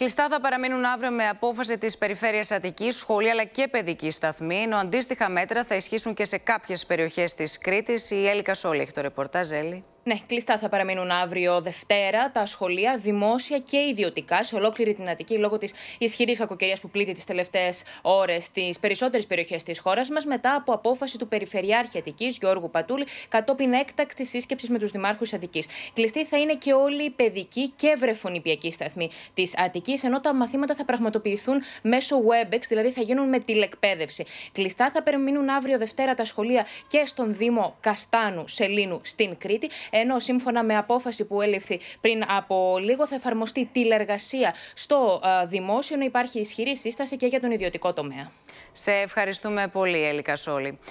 Κλειστά θα παραμείνουν αύριο με απόφαση της Περιφέρειας Αττικής, σχολεία αλλά και παιδική σταθμή, ενώ αντίστοιχα μέτρα θα ισχύσουν και σε κάποιες περιοχές της Κρήτης. Η Έλικα Σόλη έχει το ρεπορτάζ, Έλλη. Ναι, κλειστά θα παραμείνουν αύριο Δευτέρα τα σχολεία, δημόσια και ιδιωτικά, σε ολόκληρη την Αττική, λόγω της ισχυρής κακοκαιρίας που πλήττει τις τελευταίες ώρες στις περισσότερες περιοχές της χώρας μας, μετά από απόφαση του Περιφερειάρχη Αττικής, Γιώργου Πατούλη, κατόπιν έκτακτη σύσκεψης με τους Δημάρχους Αττικής. Κλειστή θα είναι και όλη η παιδική και βρεφονιπιακή σταθμή της Αττικής, ενώ τα μαθήματα θα πραγματοποιηθούν μέσω WebEx, δηλαδή θα γίνουν με τηλεκπαίδευση. Κλειστά θα περιμείνουν αύριο Δευτέρα τα σχολεία και στον Δήμο Καστάνου Σελίνου στην Κρήτη, ενώ σύμφωνα με απόφαση που έληφθη πριν από λίγο, θα εφαρμοστεί τηλεργασία στο ε, δημόσιο, υπάρχει ισχυρή σύσταση και για τον ιδιωτικό τομέα. Σε ευχαριστούμε πολύ, Ελίκα Σόλη.